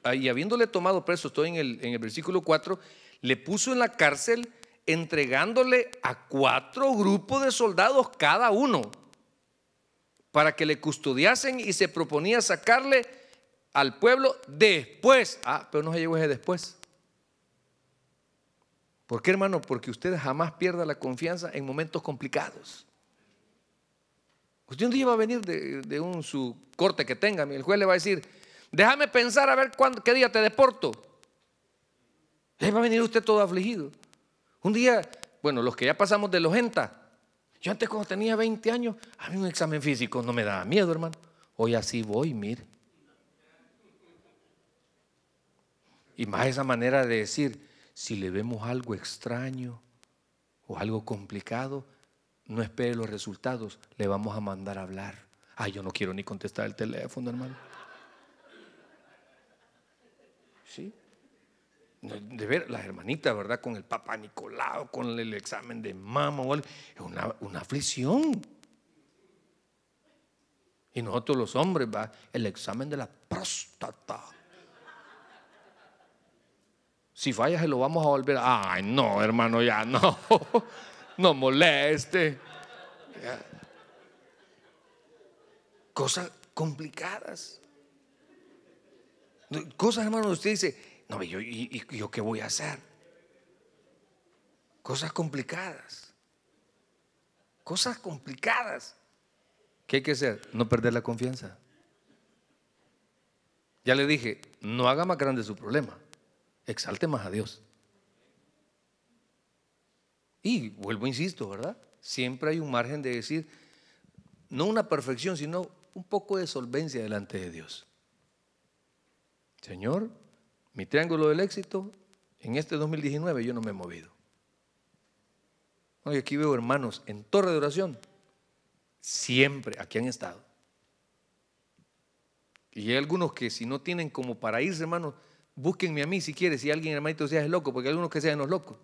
ah, y habiéndole tomado preso, estoy en el, en el versículo 4, le puso en la cárcel entregándole a cuatro grupos de soldados cada uno para que le custodiasen y se proponía sacarle al pueblo después. Ah, pero no se llegó ese después. ¿Por qué, hermano? Porque usted jamás pierda la confianza en momentos complicados. Usted un día va a venir de, un su corte que tenga, el juez le va a decir, déjame pensar a ver cuándo, qué día te deporto. Le va a venir usted todo afligido. Un día, bueno, los que ya pasamos de los 80, yo antes cuando tenía 20 años, a mí un examen físico no me daba miedo, hermano. Hoy así voy, mire. Y más esa manera de decir, si le vemos algo extraño o algo complicado, no espere los resultados, le vamos a mandar a hablar. Ay, yo no quiero ni contestar el teléfono, hermano. ¿Sí? de ver las hermanitas, ¿verdad? Con el papá Nicolau, con el examen de mama Es una, aflicción. Y nosotros los hombres, va el examen de la próstata. Si fallas, se lo vamos a volver. Ay, no, hermano, ya no. No moleste. Cosas complicadas. Cosas, hermano, usted dice, y, y, ¿yo qué voy a hacer? Cosas complicadas. Cosas complicadas. ¿Qué hay que hacer? No perder la confianza. Ya le dije, no haga más grande su problema, exalte más a Dios. Y vuelvo, insisto, ¿verdad? Siempre hay un margen de decir, no una perfección, sino un poco de solvencia delante de Dios. Señor, mi triángulo del éxito, en este 2019 yo no me he movido. Hoy aquí veo hermanos en torre de oración, siempre aquí han estado. Y hay algunos que si no tienen como para irse, hermanos, búsquenme a mí si quieres si alguien hermanito sea es loco, porque hay algunos que sean los locos.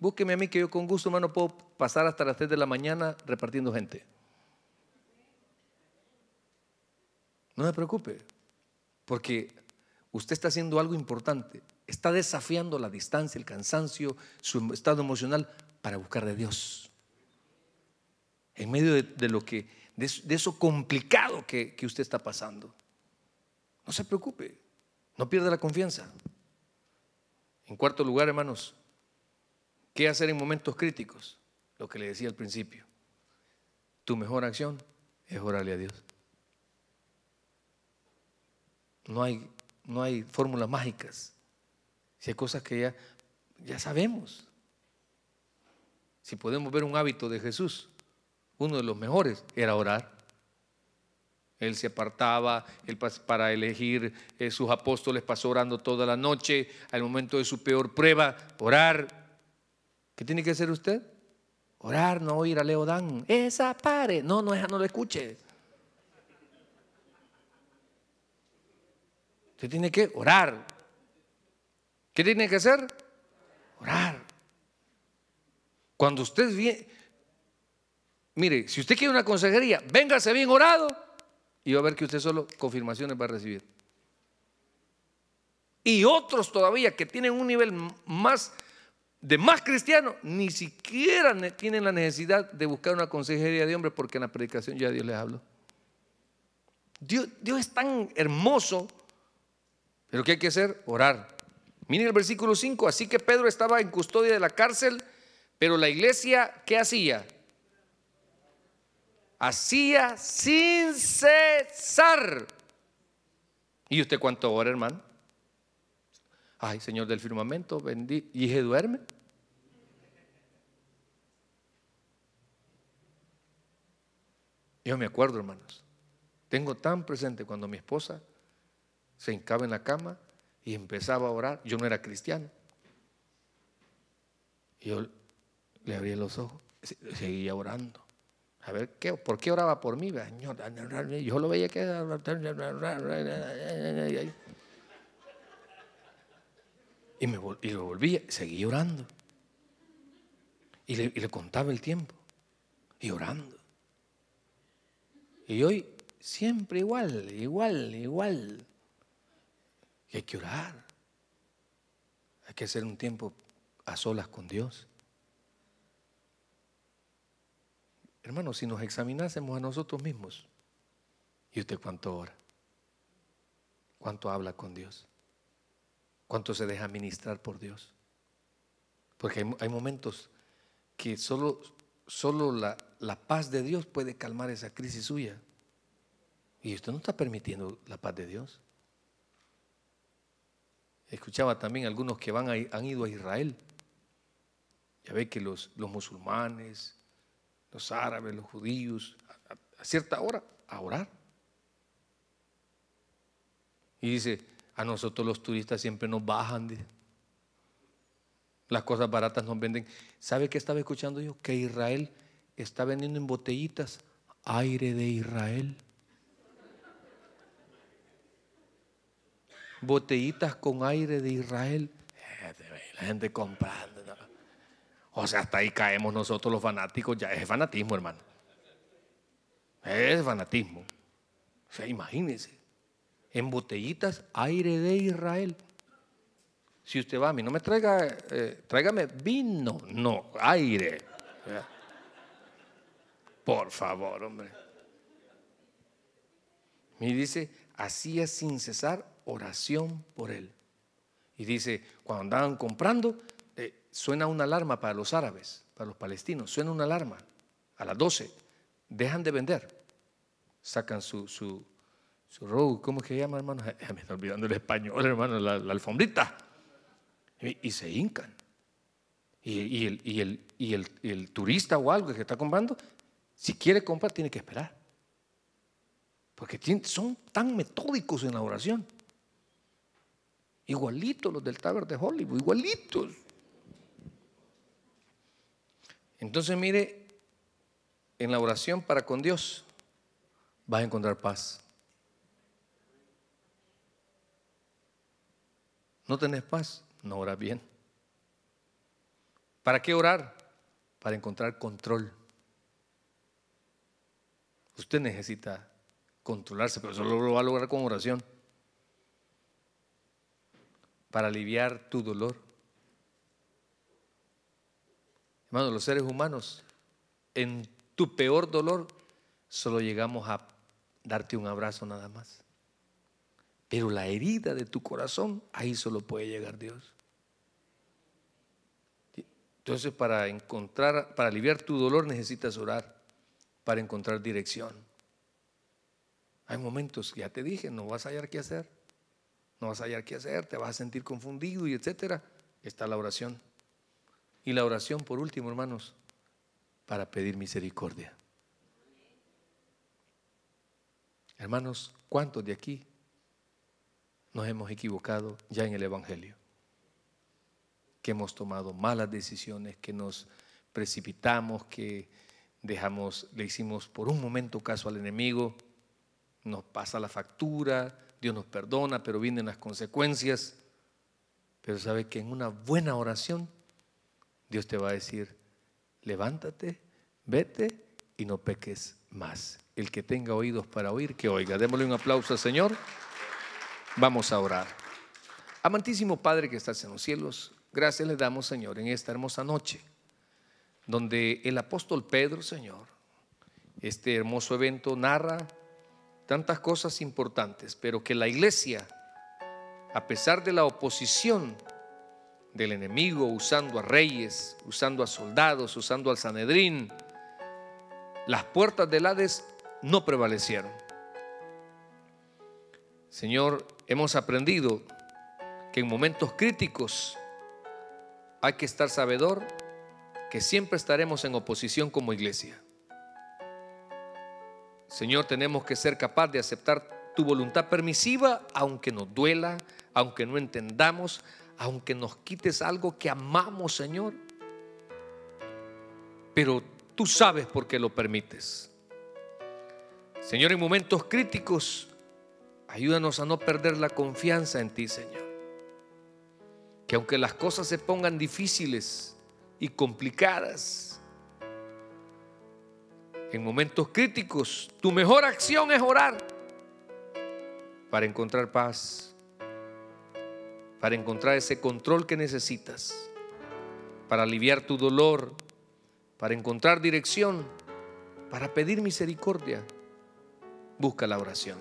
Búsquenme a mí que yo con gusto, hermano, puedo pasar hasta las 3 de la mañana repartiendo gente. No se preocupe, porque usted está haciendo algo importante, está desafiando la distancia, el cansancio, su em, estado emocional para buscar de Dios. En medio de, lo que, de, eso complicado que, que usted está pasando. No se preocupe, no pierda la confianza. En cuarto lugar, hermanos, ¿qué hacer en momentos críticos? Lo que le decía al principio. Tu mejor acción es orarle a Dios. No hay no hay fórmulas mágicas. Si hay cosas que ya, ya sabemos. Si podemos ver un hábito de Jesús, uno de los mejores era orar. Él se apartaba, él para elegir eh, sus apóstoles pasó orando toda la noche, al momento de su peor prueba, orar. ¿Qué tiene que hacer usted? Orar, no oír a Leodán. Esa pare. No, no, no lo escuche. Usted tiene que orar. ¿Qué tiene que hacer? Orar. Cuando usted viene, mire, si usted quiere una consejería, véngase bien orado y va a ver que usted solo confirmaciones va a recibir. Y otros todavía que tienen un nivel más de más cristiano, ni siquiera tienen la necesidad de buscar una consejería de hombre porque en la predicación ya Dios les habló. Dios, Dios es tan hermoso pero ¿qué hay que hacer? Orar. Miren el versículo 5. Así que Pedro estaba en custodia de la cárcel, pero la iglesia, ¿qué hacía? Hacía sin cesar. ¿Y usted cuánto ora hermano? Ay, Señor del firmamento, bendí. ¿Y dije duerme? Yo me acuerdo, hermanos. Tengo tan presente cuando mi esposa se hincaba en la cama y empezaba a orar. Yo no era cristiano. Yo le abrí los ojos, seguía orando. A ver, ¿qué, ¿por qué oraba por mí? Yo lo veía que... Y, me, lo volvía, seguía orando. Y le, y le contaba el tiempo. Y orando. Y hoy siempre igual, igual, igual. Y hay que orar. Hay que hacer un tiempo a solas con Dios. Hermano, si nos examinásemos a nosotros mismos, ¿y usted cuánto ora? ¿Cuánto habla con Dios? ¿Cuánto se deja ministrar por Dios? Porque hay, hay momentos que solo, solo la, la paz de Dios puede calmar esa crisis suya. Y usted no está permitiendo la paz de Dios. Escuchaba también algunos que van han ido a Israel. Ya ve que los, musulmanes, los árabes, los judíos, a, cierta hora, a orar. Y dice, a nosotros los turistas siempre nos bajan. De, las cosas baratas nos venden. ¿Sabe qué estaba escuchando yo? Que Israel está vendiendo en botellitas aire de Israel. botellitas con aire de Israel. Eh, la gente comprando. O sea, hasta ahí caemos nosotros los fanáticos. Ya es fanatismo, hermano. Es fanatismo. O sea, imagínense. En botellitas, aire de Israel. Si usted va a mí, no me traiga, eh, tráigame vino, no, aire. Por favor, hombre. Me dice, hacía sin cesar oración por él. Y dice, cuando andaban comprando, eh, suena una alarma para los árabes, para los palestinos, suena una alarma a las 12, dejan de vender, sacan su, su, su robe, ¿cómo es llama, hermano? me está olvidando el español, hermano, la, alfombrita. Y, se hincan. Y, el, y, el, y el turista o algo que está comprando, si quiere comprar, tiene que esperar. Porque son tan metódicos en la oración. Igualitos los del taber de Hollywood, igualitos. Entonces mire, en la oración para con Dios vas a encontrar paz. ¿No tenés paz? No oras bien. ¿Para qué orar? Para encontrar control. Usted necesita controlarse, pero solo lo va a lograr con oración para aliviar tu dolor. Hermanos, los seres humanos, en tu peor dolor, solo llegamos a darte un abrazo nada más. Pero la herida de tu corazón, ahí solo puede llegar Dios. Entonces, para encontrar, para aliviar tu dolor necesitas orar, para encontrar dirección. Hay momentos, ya te dije, no vas a hallar qué hacer no vas a hallar qué hacer, te vas a sentir confundido y etcétera. Está la oración. Y la oración, por último, hermanos, para pedir misericordia. Hermanos, ¿cuántos de aquí nos hemos equivocado ya en el Evangelio? Que hemos tomado malas decisiones, que nos precipitamos, que dejamos, le hicimos por un momento caso al enemigo, nos pasa la factura, Dios nos perdona, pero vienen las consecuencias. Pero sabe que en una buena oración Dios te va a decir, levántate, vete y no peques más. El que tenga oídos para oír, que oiga. Démosle un aplauso al Señor. Vamos a orar. Amantísimo Padre que estás en los cielos, gracias le damos, Señor, en esta hermosa noche, donde el apóstol Pedro, Señor, este hermoso evento narra tantas cosas importantes, pero que la iglesia, a pesar de la oposición del enemigo, usando a reyes, usando a soldados, usando al Sanedrín, las puertas del Hades no prevalecieron. Señor, hemos aprendido que en momentos críticos hay que estar sabedor que siempre estaremos en oposición como iglesia. Señor, tenemos que ser capaz de aceptar tu voluntad permisiva, aunque nos duela, aunque no entendamos, aunque nos quites algo que amamos, Señor. Pero tú sabes por qué lo permites. Señor, en momentos críticos, ayúdanos a no perder la confianza en ti, Señor. Que aunque las cosas se pongan difíciles y complicadas, en momentos críticos, tu mejor acción es orar para encontrar paz, para encontrar ese control que necesitas, para aliviar tu dolor, para encontrar dirección, para pedir misericordia. Busca la oración.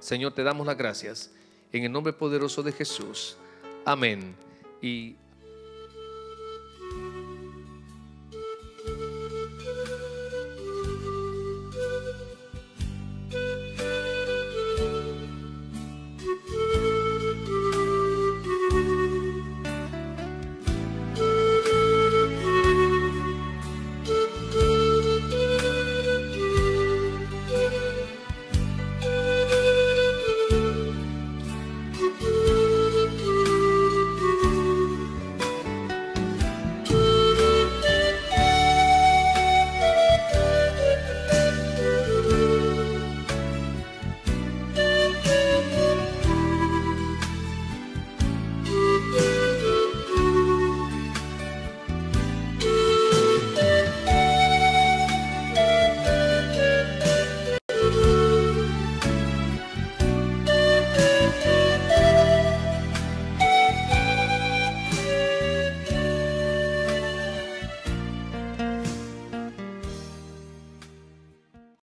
Señor, te damos las gracias en el nombre poderoso de Jesús. Amén y